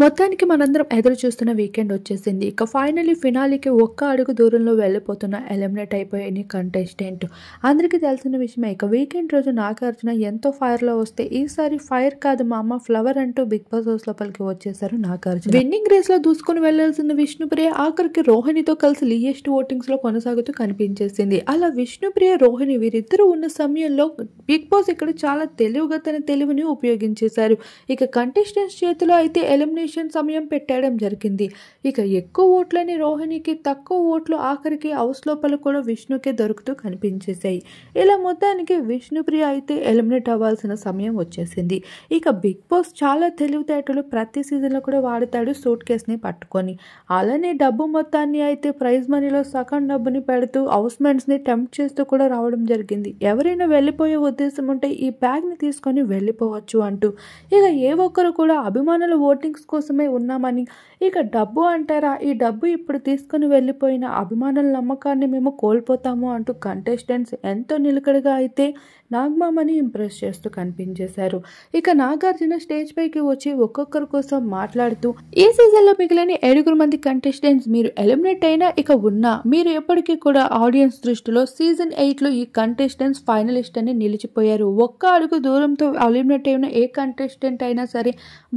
మొత్తానికి మనందరం ఎదురు చూస్తున్న వీకెండ్ వచ్చేసింది ఇక ఫైనలీ ఫినాలీకి ఒక్క అడుగు దూరంలో వెళ్ళిపోతున్న ఎలిమినేట్ అయిపోయిన కంటెస్టెంట్ అందరికీ తెలిసిన విషయమే ఇక వీకెండ్ రోజు నాగార్జున ఎంతో ఫైర్లో వస్తే ఈసారి ఫైర్ కాదు మా అమ్మ ఫ్లవర్ అంటూ బిగ్ బాస్ హౌస్ లోపలికి వచ్చేసారు నాగార్జున విన్నింగ్ లో దూసుకుని వెళ్లాల్సిన విష్ణుప్రియ ఆఖరికి రోహిణితో కలిసి ఓటింగ్స్ లో కొనసాగుతూ కనిపించేసింది అలా విష్ణుప్రియ రోహిణి వీరిద్దరూ ఉన్న సమయంలో బిగ్ బాస్ ఇక్కడ చాలా తెలివిగా తన తెలివిని ఉపయోగించేశారు ఇక కంటెస్టెంట్స్ చేతిలో అయితే ఎలిమినేట్ కమిషన్ సమయం పెట్టడం జరిగింది ఇక ఎక్కువ ఓట్లని రోహిణికి తక్కువ ఓట్లు ఆఖరికి హౌస్ లోపల కూడా విష్ణుకే దొరుకుతూ కనిపించేశాయి ఇలా మొత్తానికి విష్ణుప్రియ అయితే ఎలిమినేట్ అవ్వాల్సిన సమయం వచ్చేసింది ఇక బిగ్ బాస్ చాలా తెలివితేటలు ప్రతి సీజన్లో కూడా వాడతాడు సూట్ కేస్ని పట్టుకొని అలానే డబ్బు మొత్తాన్ని అయితే ప్రైజ్ మనీలో సగం డబ్బుని పెడుతూ హౌస్ మెన్స్ని టెంప్ట్ చేస్తూ కూడా రావడం జరిగింది ఎవరైనా వెళ్ళిపోయే ఉద్దేశం ఉంటే ఈ బ్యాగ్ని తీసుకొని వెళ్ళిపోవచ్చు అంటూ ఇక ఏ ఒక్కరు కూడా అభిమానుల ఓటింగ్స్ కోసమే ఉన్నామని ఇక డబ్బు అంటారా ఈ డబ్బు ఇప్పుడు తీసుకుని వెళ్ళిపోయిన అభిమానుల నమ్మకాన్ని మేము కోల్పోతాము అంటూ కంటెస్టెంట్స్ ఎంతో నిలకడగా అయితే నాగ్మామని ఇంప్రెస్ చేస్తూ కనిపించేశారు ఇక నాగార్జున స్టేజ్ పైకి వచ్చి ఒక్కొక్కరి కోసం మాట్లాడుతూ ఈ సీజన్లో మిగిలిన ఏడుగురు మంది కంటెస్టెంట్స్ మీరు ఎలిమినేట్ అయినా ఇక ఉన్నా మీరు ఎప్పటికీ కూడా ఆడియన్స్ దృష్టిలో సీజన్ ఎయిట్లో ఈ కంటెస్టెంట్స్ ఫైనలిస్ట్ అని నిలిచిపోయారు ఒక్క అడుగు దూరంతో ఎలిమినేట్ అయిన ఏ కంటెస్టెంట్ అయినా సరే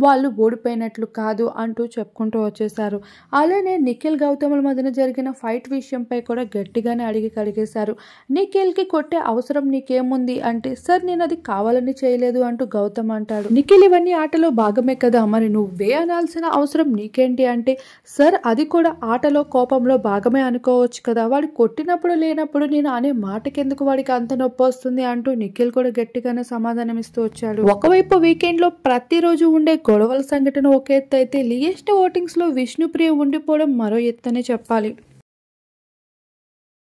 వాళ్ళు ఓడిపోయినట్లు అన్నట్లు కాదు అంటూ చెప్పుకుంటూ వచ్చేశారు అలానే నిఖిల్ గౌతముల మధ్యన జరిగిన ఫైట్ విషయంపై కూడా గట్టిగానే అడిగి కడిగేశారు నిఖిల్కి కొట్టే అవసరం నీకేముంది అంటే సార్ నేను అది కావాలని చేయలేదు అంటూ గౌతమ్ అంటాడు నిఖిల్ ఇవన్నీ ఆటలో భాగమే కదా మరి నువ్వే అనాల్సిన అవసరం నీకేంటి అంటే సార్ అది కూడా ఆటలో కోపంలో భాగమే అనుకోవచ్చు కదా వాడు కొట్టినప్పుడు లేనప్పుడు నేను అనే మాటకెందుకు వాడికి అంత నొప్పి వస్తుంది అంటూ నిఖిల్ కూడా గట్టిగానే సమాధానం ఇస్తూ వచ్చాడు ఒకవైపు వీకెండ్లో ప్రతిరోజు ఉండే గొడవల సంఘటన ఒక ఎత్తు అయితే లియెస్ట్ ఓటింగ్స్లో విష్ణుప్రియ ఉండిపోవడం మరో ఎత్తనే చెప్పాలి